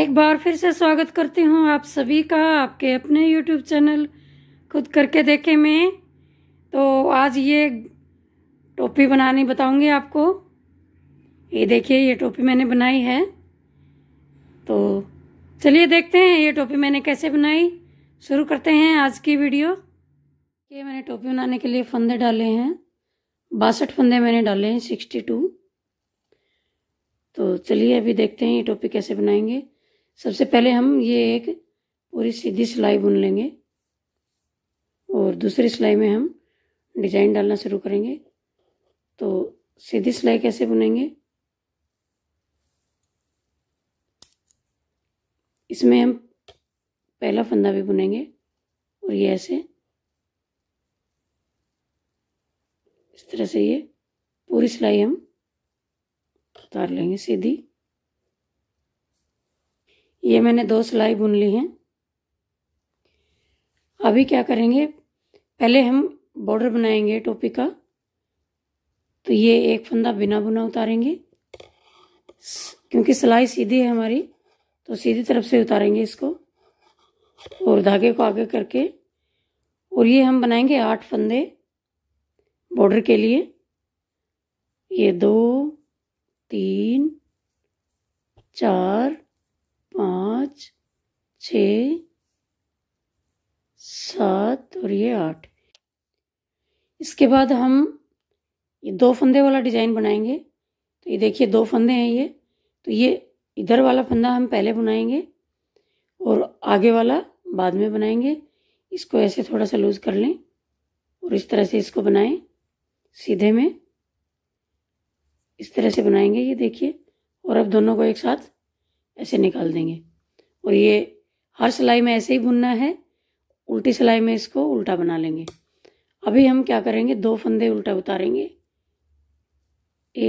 एक बार फिर से स्वागत करती हूँ आप सभी का आपके अपने यूट्यूब चैनल खुद करके देखे में तो आज ये टोपी बनानी बताऊँगी आपको ये देखिए ये टोपी मैंने बनाई है तो चलिए देखते हैं ये टोपी मैंने कैसे बनाई शुरू करते हैं आज की वीडियो ये मैंने टोपी बनाने के लिए फंदे डाले हैं बासठ फंदे मैंने डाले हैं सिक्सटी टू तो चलिए अभी देखते हैं ये टोपी कैसे बनाएंगे सबसे पहले हम ये एक पूरी सीधी सिलाई बुन लेंगे और दूसरी सिलाई में हम डिजाइन डालना शुरू करेंगे तो सीधी सिलाई कैसे बुनेंगे इसमें हम पहला फंदा भी बुनेंगे और ये ऐसे इस तरह से ये पूरी सिलाई हम उतार लेंगे सीधी ये मैंने दो सिलाई बुन ली हैं अभी क्या करेंगे पहले हम बॉर्डर बनाएंगे टोपी का तो ये एक फंदा बिना बुना उतारेंगे क्योंकि सिलाई सीधी है हमारी तो सीधी तरफ से उतारेंगे इसको और धागे को आगे करके और ये हम बनाएंगे आठ फंदे बॉर्डर के लिए ये दो तीन चार पाँच छ सात और ये आठ इसके बाद हम ये दो फंदे वाला डिज़ाइन बनाएंगे तो ये देखिए दो फंदे हैं ये तो ये इधर वाला फंदा हम पहले बनाएंगे और आगे वाला बाद में बनाएंगे इसको ऐसे थोड़ा सा लूज़ कर लें और इस तरह से इसको बनाएं सीधे में इस तरह से बनाएंगे ये देखिए और अब दोनों को एक साथ ऐसे निकाल देंगे और ये हर सिलाई में ऐसे ही बुनना है उल्टी सिलाई में इसको उल्टा बना लेंगे अभी हम क्या करेंगे दो फंदे उल्टा उतारेंगे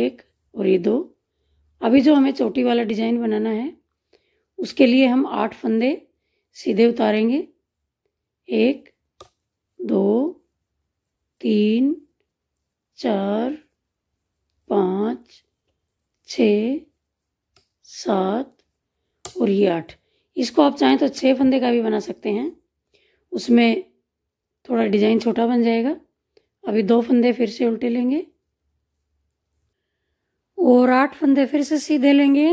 एक और ये दो अभी जो हमें चोटी वाला डिज़ाइन बनाना है उसके लिए हम आठ फंदे सीधे उतारेंगे एक दो तीन चार पाँच छ सात और ये आठ इसको आप चाहें तो छः फंदे का भी बना सकते हैं उसमें थोड़ा डिजाइन छोटा बन जाएगा अभी दो फंदे फिर से उल्टे लेंगे और आठ फंदे फिर से सीधे लेंगे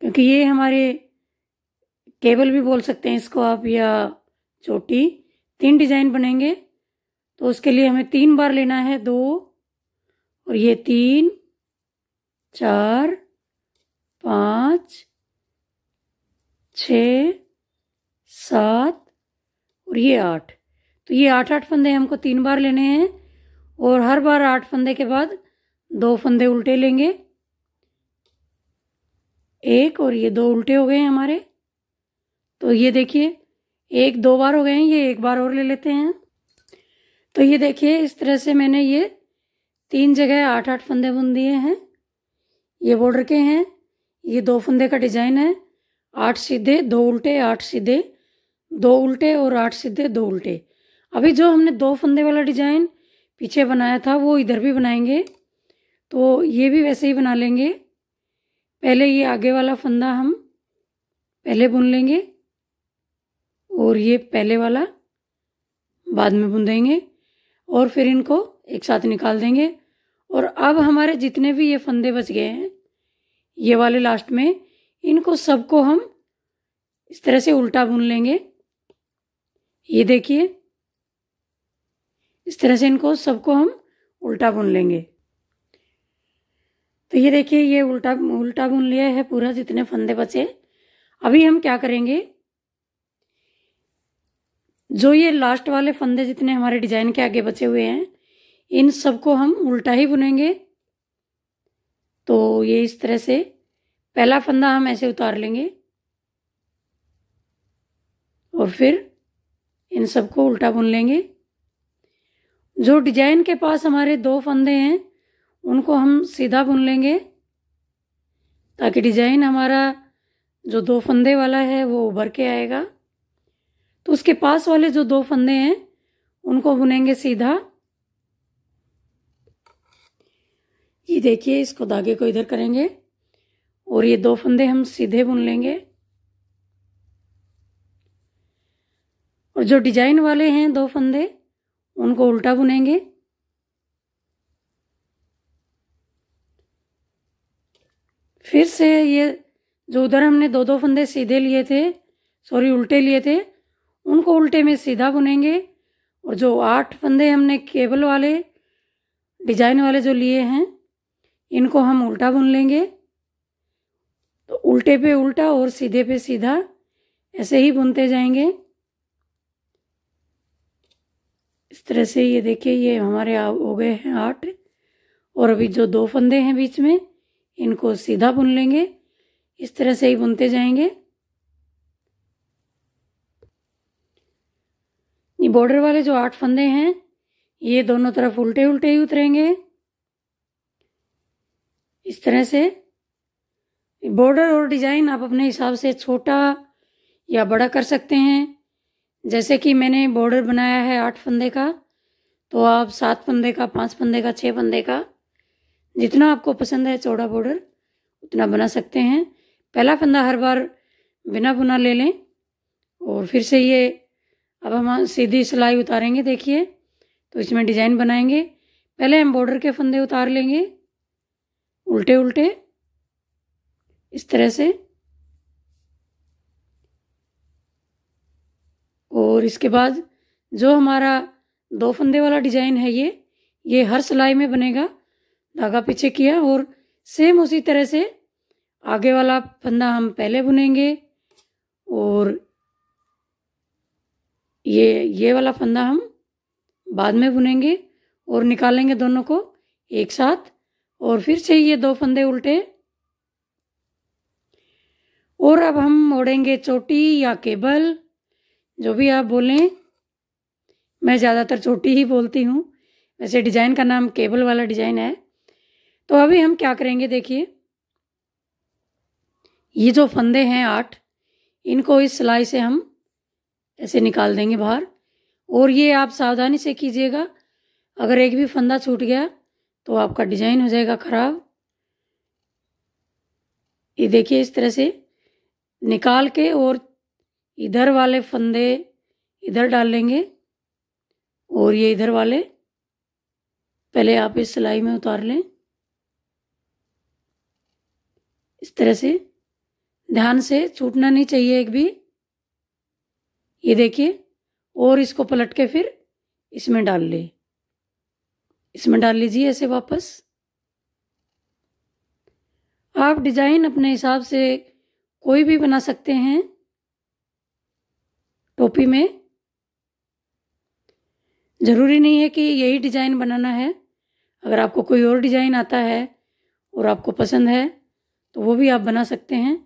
क्योंकि ये हमारे केबल भी बोल सकते हैं इसको आप या चोटी तीन डिजाइन बनेंगे तो उसके लिए हमें तीन बार लेना है दो और ये तीन चार पाँच छ सात और ये आठ तो ये आठ आठ फंदे हमको तीन बार लेने हैं और हर बार आठ फंदे के बाद दो फंदे उल्टे लेंगे एक और ये दो उल्टे हो गए हैं हमारे तो ये देखिए एक दो बार हो गए हैं ये एक बार और ले लेते हैं तो ये देखिए इस तरह से मैंने ये तीन जगह आठ आठ फंदे बुन दिए हैं ये बॉर्डर के हैं ये दो फंदे का डिजाइन है आठ सीधे दो उल्टे आठ सीधे दो उल्टे और आठ सीधे दो उल्टे अभी जो हमने दो फंदे वाला डिजाइन पीछे बनाया था वो इधर भी बनाएंगे तो ये भी वैसे ही बना लेंगे पहले ये आगे वाला फंदा हम पहले बुन लेंगे और ये पहले वाला बाद में बुन देंगे और फिर इनको एक साथ निकाल देंगे और अब हमारे जितने भी ये फंदे बच गए हैं ये वाले लास्ट में इनको सबको हम इस तरह से उल्टा बुन लेंगे ये देखिए इस तरह से इनको सबको हम उल्टा बुन लेंगे तो ये देखिए ये उल्टा उल्टा बुन लिया है पूरा जितने फंदे बचे अभी हम क्या करेंगे जो ये लास्ट वाले फंदे जितने हमारे डिजाइन के आगे बचे हुए हैं इन सबको हम उल्टा ही बुनेंगे तो ये इस तरह से पहला फंदा हम ऐसे उतार लेंगे और फिर इन सबको उल्टा बुन लेंगे जो डिजाइन के पास हमारे दो फंदे हैं उनको हम सीधा बुन लेंगे ताकि डिजाइन हमारा जो दो फंदे वाला है वो उभर के आएगा तो उसके पास वाले जो दो फंदे हैं उनको बुनेंगे सीधा ये देखिए इसको धागे को इधर करेंगे और ये दो फंदे हम सीधे बुन लेंगे और जो डिजाइन वाले हैं दो फंदे उनको उल्टा बुनेंगे फिर से ये जो उधर हमने दो दो फंदे सीधे लिए थे सॉरी उल्टे लिए थे उनको उल्टे में सीधा बुनेंगे और जो आठ फंदे हमने केबल वाले डिजाइन वाले जो लिए हैं इनको हम उल्टा बुन लेंगे तो उल्टे पे उल्टा और सीधे पे सीधा ऐसे ही बुनते जाएंगे इस तरह से ये देखिए ये हमारे हो गए हैं आठ और अभी जो दो फंदे हैं बीच में इनको सीधा बुन लेंगे इस तरह से ही बुनते जाएंगे ये बॉर्डर वाले जो आठ फंदे हैं ये दोनों तरफ उल्टे उल्टे ही उतरेंगे इस तरह से बॉर्डर और डिज़ाइन आप अपने हिसाब से छोटा या बड़ा कर सकते हैं जैसे कि मैंने बॉर्डर बनाया है आठ फंदे का तो आप सात फंदे का पाँच फंदे का छः फंदे का जितना आपको पसंद है चौड़ा बॉर्डर उतना बना सकते हैं पहला फंदा हर बार बिना बुना ले लें और फिर से ये अब हम सीधी सिलाई उतारेंगे देखिए तो इसमें डिज़ाइन बनाएंगे पहले हम बॉर्डर के फंदे उतार लेंगे उल्टे उल्टे इस तरह से और इसके बाद जो हमारा दो फंदे वाला डिजाइन है ये ये हर सिलाई में बनेगा धागा पीछे किया और सेम उसी तरह से आगे वाला फंदा हम पहले बुनेंगे और ये ये वाला फंदा हम बाद में बुनेंगे और निकालेंगे दोनों को एक साथ और फिर से ये दो फंदे उल्टे और अब हम मोड़ेंगे चोटी या केबल जो भी आप बोलें मैं ज़्यादातर चोटी ही बोलती हूँ वैसे डिज़ाइन का नाम केबल वाला डिज़ाइन है तो अभी हम क्या करेंगे देखिए ये जो फंदे हैं आठ इनको इस सिलाई से हम ऐसे निकाल देंगे बाहर और ये आप सावधानी से कीजिएगा अगर एक भी फंदा छूट गया तो आपका डिज़ाइन हो जाएगा ख़राब ये देखिए इस तरह से निकाल के और इधर वाले फंदे इधर डाल लेंगे और ये इधर वाले पहले आप इस सिलाई में उतार लें इस तरह से ध्यान से छूटना नहीं चाहिए एक भी ये देखिए और इसको पलट के फिर इसमें डाल ले इसमें डाल लीजिए ऐसे वापस आप डिज़ाइन अपने हिसाब से कोई भी बना सकते हैं टोपी में ज़रूरी नहीं है कि यही डिज़ाइन बनाना है अगर आपको कोई और डिज़ाइन आता है और आपको पसंद है तो वो भी आप बना सकते हैं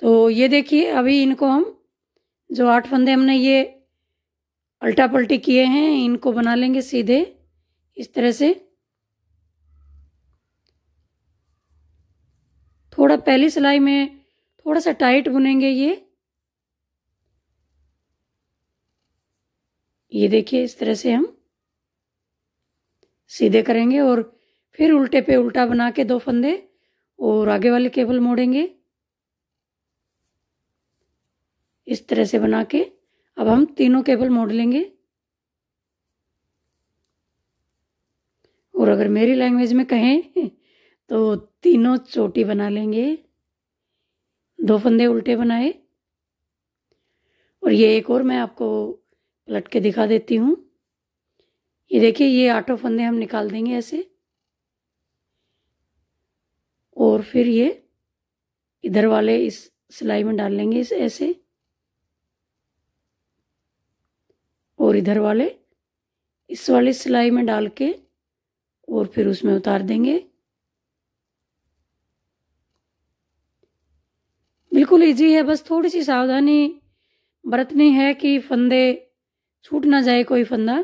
तो ये देखिए अभी इनको हम जो आठ फंदे हमने ये अल्टा पलटी किए हैं इनको बना लेंगे सीधे इस तरह से थोड़ा पहली सिलाई में थोड़ा सा टाइट बुनेंगे ये ये देखिए इस तरह से हम सीधे करेंगे और फिर उल्टे पे उल्टा बना के दो फंदे और आगे वाले केबल मोड़ेंगे इस तरह से बना के अब हम तीनों केबल मोड़ लेंगे और अगर मेरी लैंग्वेज में कहें तो तीनों चोटी बना लेंगे दो फंदे उल्टे बनाए और ये एक और मैं आपको पलट के दिखा देती हूँ ये देखिए ये आठों फंदे हम निकाल देंगे ऐसे और फिर ये इधर वाले इस सिलाई में डाल लेंगे इस ऐसे और इधर वाले इस वाली सिलाई में डाल के और फिर उसमें उतार देंगे बिल्कुल ईजी है बस थोड़ी सी सावधानी बरतनी है कि फंदे छूट ना जाए कोई फंदा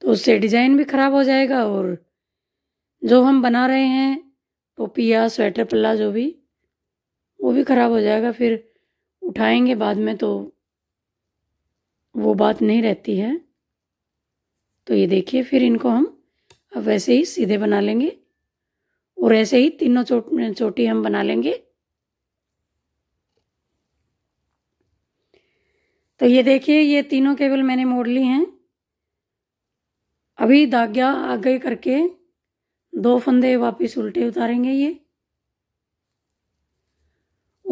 तो उससे डिज़ाइन भी ख़राब हो जाएगा और जो हम बना रहे हैं टोपी या स्वेटर पल्ला जो भी वो भी ख़राब हो जाएगा फिर उठाएंगे बाद में तो वो बात नहीं रहती है तो ये देखिए फिर इनको हम अब वैसे ही सीधे बना लेंगे और ऐसे ही तीनों चोट चोटी हम बना लेंगे तो ये देखिए ये तीनों केबल मैंने मोड़ ली हैं अभी धाग्या आगे करके दो फंदे वापस उल्टे उतारेंगे ये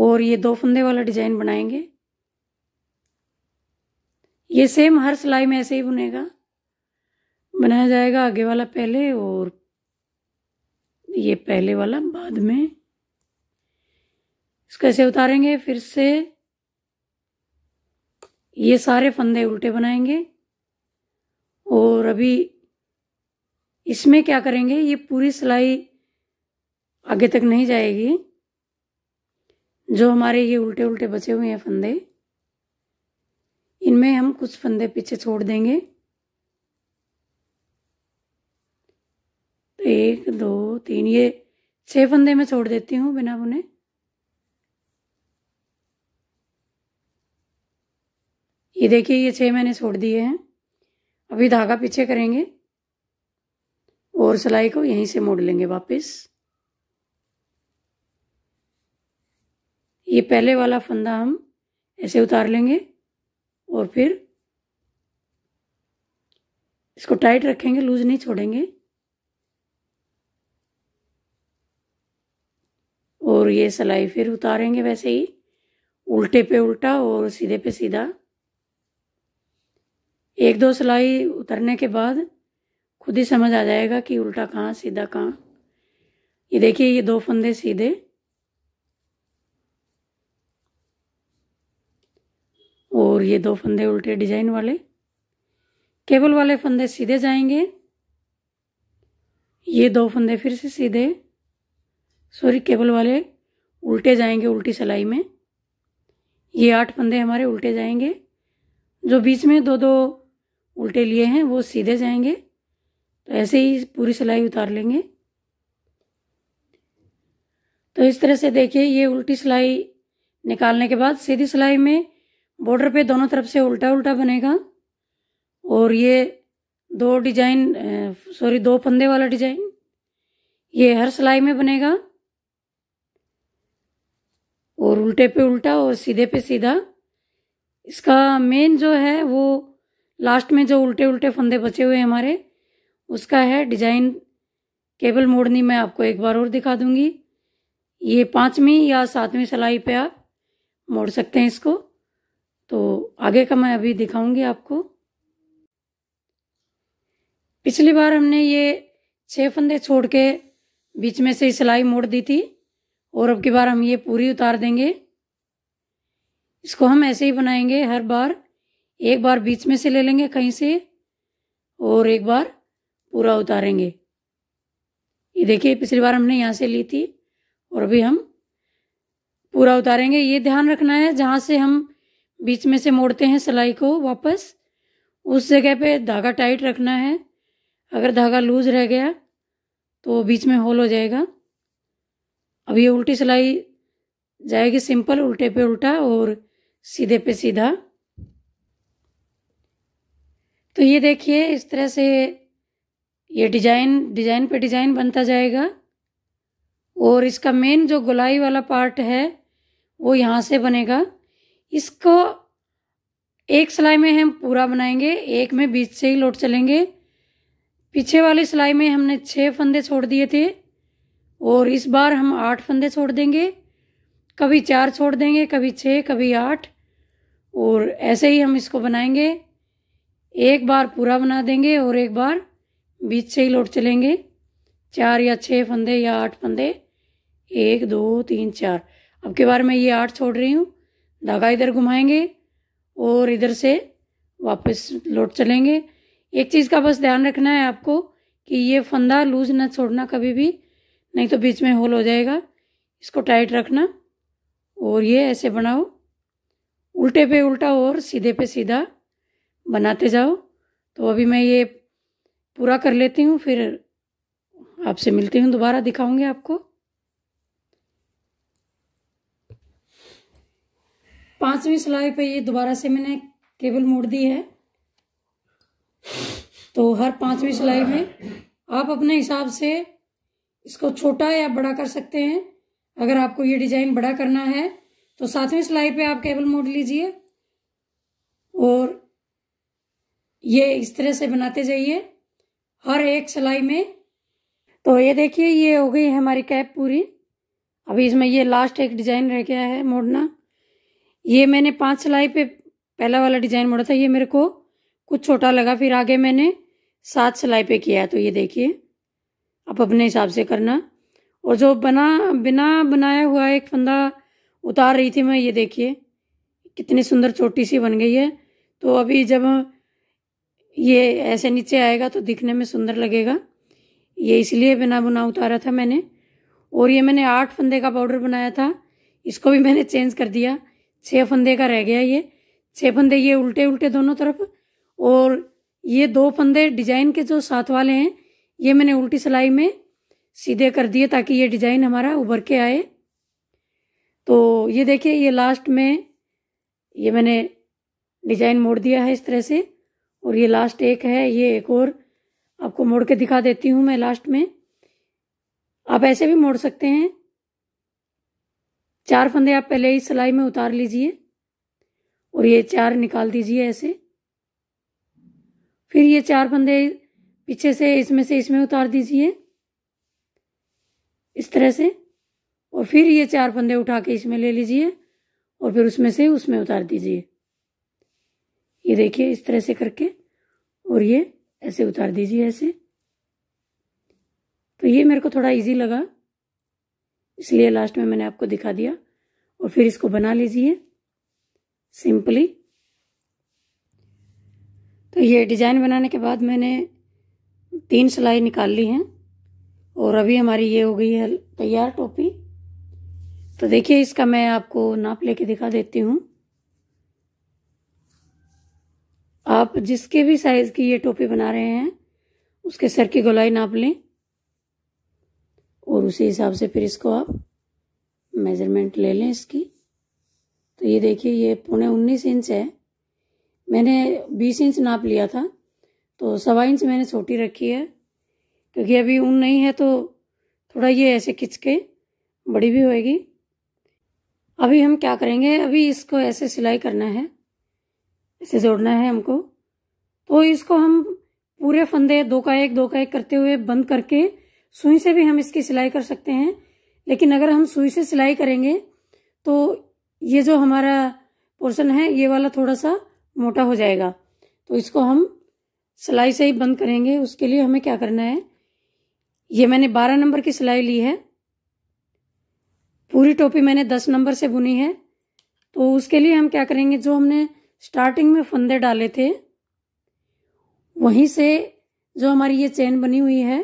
और ये दो फंदे वाला डिजाइन बनाएंगे ये सेम हर सिलाई में ऐसे ही बुनेगा बनाया जाएगा आगे वाला पहले और ये पहले वाला बाद में इसको ऐसे उतारेंगे फिर से ये सारे फंदे उल्टे बनाएंगे और अभी इसमें क्या करेंगे ये पूरी सिलाई आगे तक नहीं जाएगी जो हमारे ये उल्टे उल्टे बचे हुए हैं फंदे इनमें हम कुछ फंदे पीछे छोड़ देंगे तो एक दो तीन ये छह फंदे मैं छोड़ देती हूँ बिना बुने ये देखिए ये छः मैंने छोड़ दिए हैं अभी धागा पीछे करेंगे और सिलाई को यहीं से मोड़ लेंगे वापस ये पहले वाला फंदा हम ऐसे उतार लेंगे और फिर इसको टाइट रखेंगे लूज नहीं छोड़ेंगे और ये सिलाई फिर उतारेंगे वैसे ही उल्टे पे उल्टा और सीधे पे सीधा एक दो सिलाई उतरने के बाद खुद ही समझ आ जाएगा कि उल्टा कहाँ सीधा कहाँ ये देखिए ये दो फंदे सीधे और ये दो फंदे उल्टे डिजाइन वाले केबल वाले फंदे सीधे जाएंगे ये दो फंदे फिर से सीधे सॉरी केबल वाले उल्टे जाएंगे उल्टी सिलाई में ये आठ फंदे हमारे उल्टे जाएंगे जो बीच में दो दो उल्टे लिए हैं वो सीधे जाएंगे तो ऐसे ही पूरी सिलाई उतार लेंगे तो इस तरह से देखिए ये उल्टी सिलाई निकालने के बाद सीधी सिलाई में बॉर्डर पे दोनों तरफ से उल्टा उल्टा बनेगा और ये दो डिजाइन सॉरी दो फंदे वाला डिजाइन ये हर सिलाई में बनेगा और उल्टे पे उल्टा और सीधे पे सीधा इसका मेन जो है वो लास्ट में जो उल्टे उल्टे फंदे बचे हुए हमारे उसका है डिजाइन केबल मोड़नी मैं आपको एक बार और दिखा दूंगी ये पाँचवीं या सातवीं सलाई पे आप मोड़ सकते हैं इसको तो आगे का मैं अभी दिखाऊंगी आपको पिछली बार हमने ये छः फंदे छोड़ के बीच में से सिलाई मोड़ दी थी और अब की बार हम ये पूरी उतार देंगे इसको हम ऐसे ही बनाएंगे हर बार एक बार बीच में से ले लेंगे कहीं से और एक बार पूरा उतारेंगे ये देखिए पिछली बार हमने यहाँ से ली थी और अभी हम पूरा उतारेंगे ये ध्यान रखना है जहाँ से हम बीच में से मोड़ते हैं सिलाई को वापस उस जगह पे धागा टाइट रखना है अगर धागा लूज रह गया तो बीच में होल हो जाएगा अब ये उल्टी सिलाई जाएगी सिंपल उल्टे पे उल्टा और सीधे पे सीधा तो ये देखिए इस तरह से ये डिजाइन डिजाइन पे डिजाइन बनता जाएगा और इसका मेन जो गोलाई वाला पार्ट है वो यहाँ से बनेगा इसको एक सिलाई में हम पूरा बनाएंगे एक में बीच से ही लौट चलेंगे पीछे वाली सिलाई में हमने छः फंदे छोड़ दिए थे और इस बार हम आठ फंदे छोड़ देंगे कभी चार छोड़ देंगे कभी छः कभी आठ और ऐसे ही हम इसको बनाएंगे एक बार पूरा बना देंगे और एक बार बीच से ही लौट चलेंगे चार या छः फंदे या आठ फंदे एक दो तीन चार अब के बार मैं ये आठ छोड़ रही हूँ धागा इधर घुमाएंगे और इधर से वापस लौट चलेंगे एक चीज़ का बस ध्यान रखना है आपको कि ये फंदा लूज न छोड़ना कभी भी नहीं तो बीच में होल हो जाएगा इसको टाइट रखना और ये ऐसे बनाओ उल्टे पे उल्टा और सीधे पे सीधा बनाते जाओ तो अभी मैं ये पूरा कर लेती हूँ फिर आपसे मिलती हूँ दोबारा दिखाऊंगी आपको पांचवी सिलाई पे ये दोबारा से मैंने केबल मोड़ दी है तो हर पांचवी सिलाई में आप अपने हिसाब से इसको छोटा या बड़ा कर सकते हैं अगर आपको ये डिजाइन बड़ा करना है तो सातवीं सिलाई पे आप केबल मोड़ लीजिए और ये इस तरह से बनाते जाइए हर एक सिलाई में तो ये देखिए ये हो गई है हमारी कैप पूरी अभी इसमें ये लास्ट एक डिज़ाइन रह गया है मोड़ना ये मैंने पांच सिलाई पे पहला वाला डिज़ाइन मोड़ा था ये मेरे को कुछ छोटा लगा फिर आगे मैंने सात सिलाई पे किया है तो ये देखिए आप अपने हिसाब से करना और जो बना बिना बनाया हुआ एक फंदा उतार रही थी मैं ये देखिए कितनी सुंदर छोटी सी बन गई है तो अभी जब ये ऐसे नीचे आएगा तो दिखने में सुंदर लगेगा ये इसलिए बिना बुना उतारा था मैंने और ये मैंने आठ फंदे का पाउडर बनाया था इसको भी मैंने चेंज कर दिया छः फंदे का रह गया ये छः फंदे ये उल्टे उल्टे दोनों तरफ और ये दो फंदे डिजाइन के जो साथ वाले हैं ये मैंने उल्टी सिलाई में सीधे कर दिए ताकि ये डिजाइन हमारा उभर के आए तो ये देखिए ये लास्ट में ये मैंने डिजाइन मोड़ दिया है इस तरह से और ये लास्ट एक है ये एक और आपको मोड़ के दिखा देती हूं मैं लास्ट में आप ऐसे भी मोड़ सकते हैं चार फंदे आप पहले इस सिलाई में उतार लीजिए और ये चार निकाल दीजिए ऐसे फिर ये चार फंदे पीछे से इसमें से इसमें उतार दीजिए इस तरह से और फिर ये चार फंदे उठा के इसमें ले लीजिए और फिर उसमें से उसमें उतार दीजिए ये देखिए इस तरह से करके और ये ऐसे उतार दीजिए ऐसे तो ये मेरे को थोड़ा इजी लगा इसलिए लास्ट में मैंने आपको दिखा दिया और फिर इसको बना लीजिए सिंपली तो ये डिजाइन बनाने के बाद मैंने तीन सिलाई निकाल ली हैं और अभी हमारी ये हो गई है तैयार टोपी तो देखिए इसका मैं आपको नाप लेके दिखा देती हूँ आप जिसके भी साइज की ये टोपी बना रहे हैं उसके सर की गोलाई नाप लें और उसी हिसाब से फिर इसको आप मेजरमेंट ले लें इसकी तो ये देखिए ये पौने उन्नीस इंच है मैंने बीस इंच नाप लिया था तो सवा इंच मैंने छोटी रखी है क्योंकि अभी ऊन नहीं है तो थोड़ा ये ऐसे खिंच के बड़ी भी होएगी अभी हम क्या करेंगे अभी इसको ऐसे सिलाई करना है इसे जोड़ना है हमको तो इसको हम पूरे फंदे दो का एक दो का एक करते हुए बंद करके सुई से भी हम इसकी सिलाई कर सकते हैं लेकिन अगर हम सुई से सिलाई करेंगे तो ये जो हमारा पोर्शन है ये वाला थोड़ा सा मोटा हो जाएगा तो इसको हम सिलाई से ही बंद करेंगे उसके लिए हमें क्या करना है ये मैंने बारह नंबर की सिलाई ली है पूरी टोपी मैंने दस नंबर से बुनी है तो उसके लिए हम क्या करेंगे जो हमने स्टार्टिंग में फंदे डाले थे वहीं से जो हमारी ये चेन बनी हुई है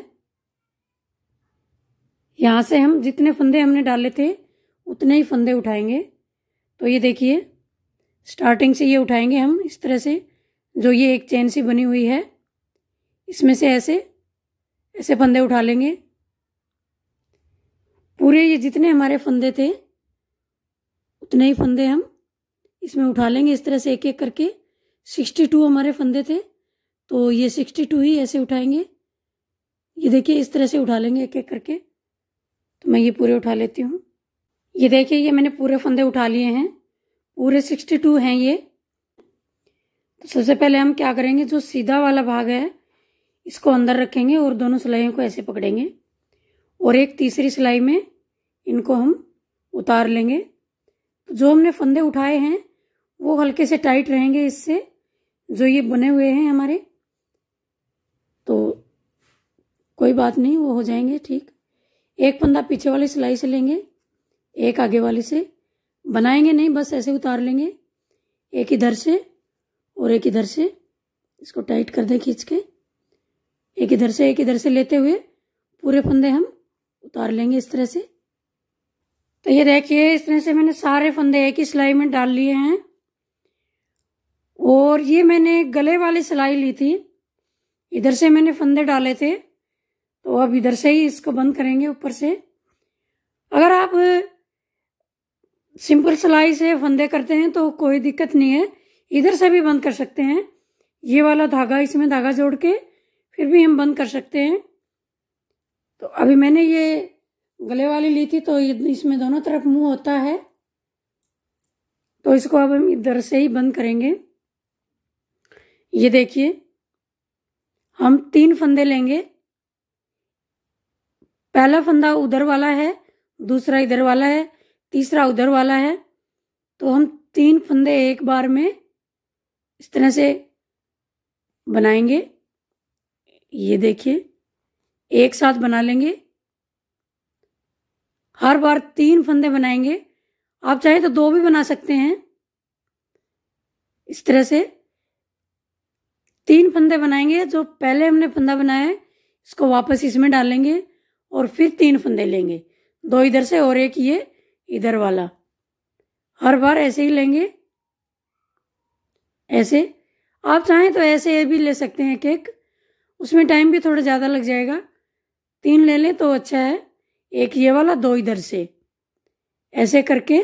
यहाँ से हम जितने फंदे हमने डाले थे उतने ही फंदे उठाएंगे तो ये देखिए स्टार्टिंग से ये उठाएंगे हम इस तरह से जो ये एक चेन सी बनी हुई है इसमें से ऐसे ऐसे फंदे उठा लेंगे पूरे ये जितने हमारे फंदे थे उतने ही फंदे हम इसमें उठा लेंगे इस तरह से एक एक करके सिक्सटी टू हमारे फंदे थे तो ये सिक्सटी टू ही ऐसे उठाएंगे ये देखिए इस तरह से उठा लेंगे एक एक करके तो मैं ये पूरे उठा लेती हूँ ये देखिए ये मैंने पूरे फंदे उठा लिए हैं पूरे सिक्सटी टू हैं ये तो सबसे पहले हम क्या करेंगे जो सीधा वाला भाग है इसको अंदर रखेंगे और दोनों सिलाइयों को ऐसे पकड़ेंगे और एक तीसरी सिलाई में इनको हम उतार लेंगे तो जो हमने फंदे उठाए हैं वो हल्के से टाइट रहेंगे इससे जो ये बने हुए हैं हमारे तो कोई बात नहीं वो हो जाएंगे ठीक एक फंदा पीछे वाली सिलाई से लेंगे एक आगे वाली से बनाएंगे नहीं बस ऐसे उतार लेंगे एक इधर से और एक इधर से इसको टाइट कर दें खींच के एक इधर से एक इधर से लेते हुए पूरे फंदे हम उतार लेंगे इस तरह से तो ये देखिए इस तरह से मैंने सारे फंदे एक ही सिलाई में डाल लिए हैं और ये मैंने गले वाली सिलाई ली थी इधर से मैंने फंदे डाले थे तो अब इधर से ही इसको बंद करेंगे ऊपर से अगर आप सिंपल सिलाई से फंदे करते हैं तो कोई दिक्कत नहीं है इधर से भी बंद कर सकते हैं ये वाला धागा इसमें धागा जोड़ के फिर भी हम बंद कर सकते हैं तो अभी मैंने ये गले वाली ली थी तो इसमें दोनों तरफ मुंह होता है तो इसको अब हम इधर से ही बंद करेंगे ये देखिए हम तीन फंदे लेंगे पहला फंदा उधर वाला है दूसरा इधर वाला है तीसरा उधर वाला है तो हम तीन फंदे एक बार में इस तरह से बनाएंगे ये देखिए एक साथ बना लेंगे हर बार तीन फंदे बनाएंगे आप चाहें तो दो भी बना सकते हैं इस तरह से तीन फंदे बनाएंगे जो पहले हमने फंदा बनाया है इसको वापस इसमें डालेंगे और फिर तीन फंदे लेंगे दो इधर से और एक ये इधर वाला हर बार ऐसे ही लेंगे ऐसे आप चाहें तो ऐसे भी ले सकते हैं केक उसमें टाइम भी थोड़ा ज़्यादा लग जाएगा तीन ले लें तो अच्छा है एक ये वाला दो इधर से ऐसे करके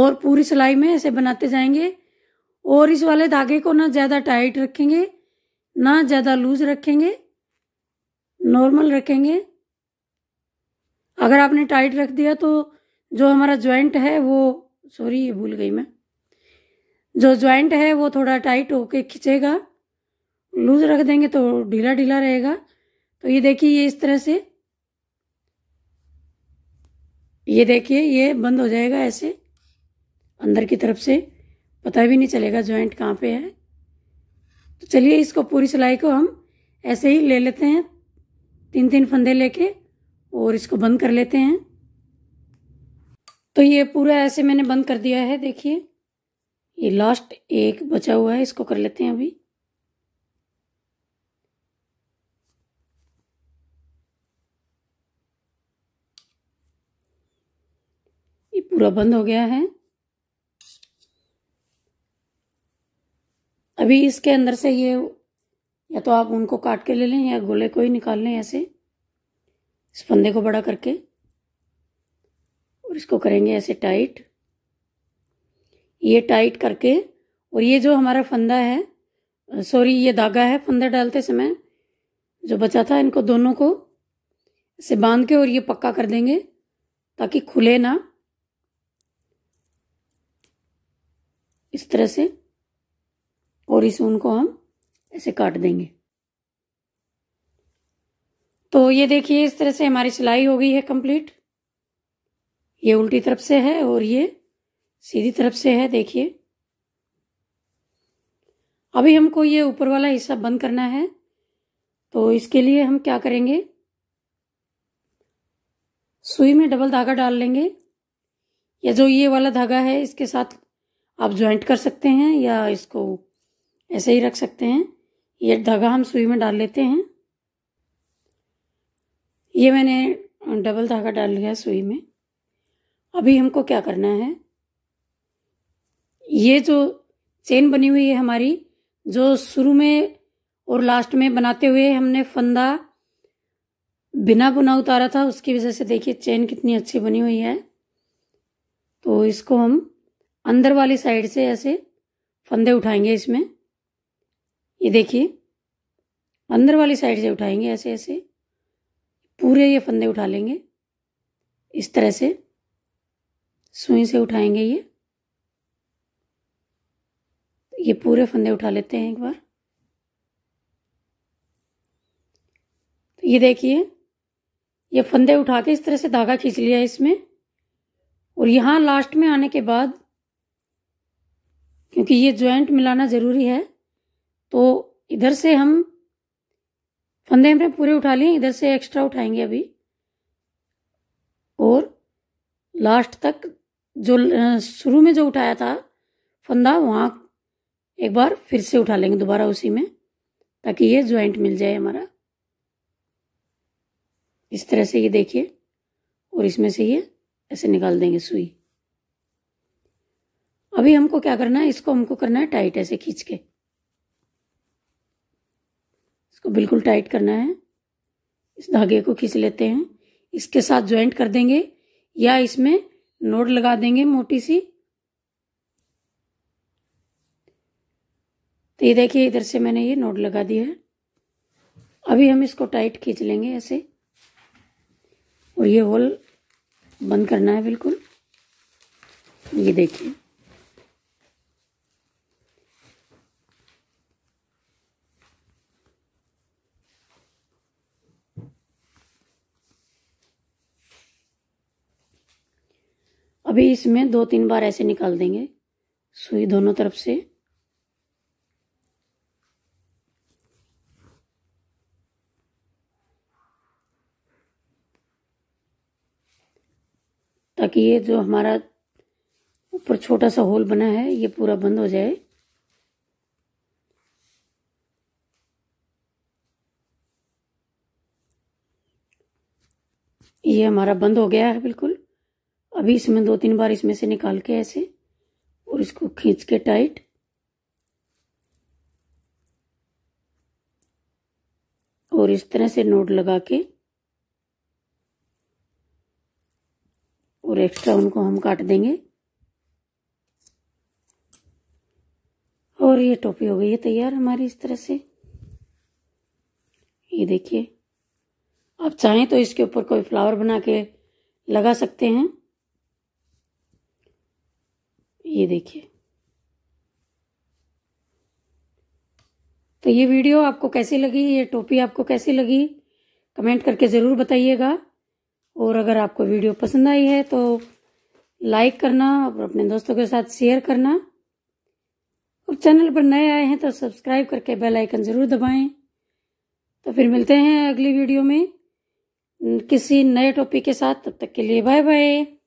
और पूरी सिलाई में ऐसे बनाते जाएंगे और इस वाले धागे को ना ज़्यादा टाइट रखेंगे ना ज़्यादा लूज रखेंगे नॉर्मल रखेंगे अगर आपने टाइट रख दिया तो जो हमारा ज्वाइंट है वो सॉरी ये भूल गई मैं जो ज्वाइंट है वो थोड़ा टाइट होके खिंचेगा लूज रख देंगे तो ढीला ढीला रहेगा तो ये देखिए ये इस तरह से ये देखिए ये बंद हो जाएगा ऐसे अंदर की तरफ से पता भी नहीं चलेगा ज्वाइंट कहाँ पे है तो चलिए इसको पूरी सिलाई को हम ऐसे ही ले लेते हैं तीन तीन फंदे लेके और इसको बंद कर लेते हैं तो ये पूरा ऐसे मैंने बंद कर दिया है देखिए ये लास्ट एक बचा हुआ है इसको कर लेते हैं अभी ये पूरा बंद हो गया है अभी इसके अंदर से ये या तो आप उनको काट के ले लें या गोले को ही निकाल लें ऐसे इस फंदे को बड़ा करके और इसको करेंगे ऐसे टाइट ये टाइट करके और ये जो हमारा फंदा है सॉरी ये धागा है फंदा डालते समय जो बचा था इनको दोनों को इसे बांध के और ये पक्का कर देंगे ताकि खुले ना इस तरह से और इस ऊन को हम ऐसे काट देंगे तो ये देखिए इस तरह से हमारी सिलाई हो गई है कंप्लीट ये उल्टी तरफ से है और ये सीधी तरफ से है देखिए अभी हमको ये ऊपर वाला हिस्सा बंद करना है तो इसके लिए हम क्या करेंगे सुई में डबल धागा डाल लेंगे या जो ये वाला धागा है इसके साथ आप ज्वाइंट कर सकते हैं या इसको ऐसे ही रख सकते हैं ये धागा हम सुई में डाल लेते हैं ये मैंने डबल धागा डाल लिया सुई में अभी हमको क्या करना है ये जो चेन बनी हुई है हमारी जो शुरू में और लास्ट में बनाते हुए हमने फंदा बिना बुना उतारा था उसकी वजह से देखिए चेन कितनी अच्छी बनी हुई है तो इसको हम अंदर वाली साइड से ऐसे फंदे उठाएंगे इसमें ये देखिए अंदर वाली साइड से उठाएंगे ऐसे ऐसे पूरे ये फंदे उठा लेंगे इस तरह से सुई से उठाएंगे ये ये पूरे फंदे उठा लेते हैं एक बार तो ये देखिए ये फंदे उठा के इस तरह से धागा खींच लिया इसमें और यहाँ लास्ट में आने के बाद क्योंकि ये ज्वाइंट मिलाना ज़रूरी है तो इधर से हम फंदे हमने पूरे उठा लिए इधर से एक्स्ट्रा उठाएंगे अभी और लास्ट तक जो शुरू में जो उठाया था फंदा वहाँ एक बार फिर से उठा लेंगे दोबारा उसी में ताकि ये ज्वाइंट मिल जाए हमारा इस तरह से ये देखिए और इसमें से ये ऐसे निकाल देंगे सुई अभी हमको क्या करना है इसको हमको करना है टाइट ऐसे खींच के इसको बिल्कुल टाइट करना है इस धागे को खींच लेते हैं इसके साथ ज्वाइंट कर देंगे या इसमें नोड लगा देंगे मोटी सी तो ये देखिए इधर से मैंने ये नोड लगा दिया है अभी हम इसको टाइट खींच लेंगे ऐसे और ये होल बंद करना है बिल्कुल ये देखिए अभी इसमें दो तीन बार ऐसे निकाल देंगे सुई दोनों तरफ से ताकि ये जो हमारा ऊपर छोटा सा होल बना है ये पूरा बंद हो जाए ये हमारा बंद हो गया है बिल्कुल अभी इसमें दो तीन बार इसमें से निकाल के ऐसे और इसको खींच के टाइट और इस तरह से नोट लगा के और एक्स्ट्रा उनको हम काट देंगे और ये टोपी हो गई है तैयार हमारी इस तरह से ये देखिए आप चाहें तो इसके ऊपर कोई फ्लावर बना के लगा सकते हैं ये देखिए तो ये वीडियो आपको कैसी लगी ये टोपी आपको कैसी लगी कमेंट करके ज़रूर बताइएगा और अगर आपको वीडियो पसंद आई है तो लाइक करना और अपने दोस्तों के साथ शेयर करना और चैनल पर नए आए हैं तो सब्सक्राइब करके बेल आइकन ज़रूर दबाएं तो फिर मिलते हैं अगली वीडियो में किसी नए टॉपिक के साथ तब तक के लिए बाय बाय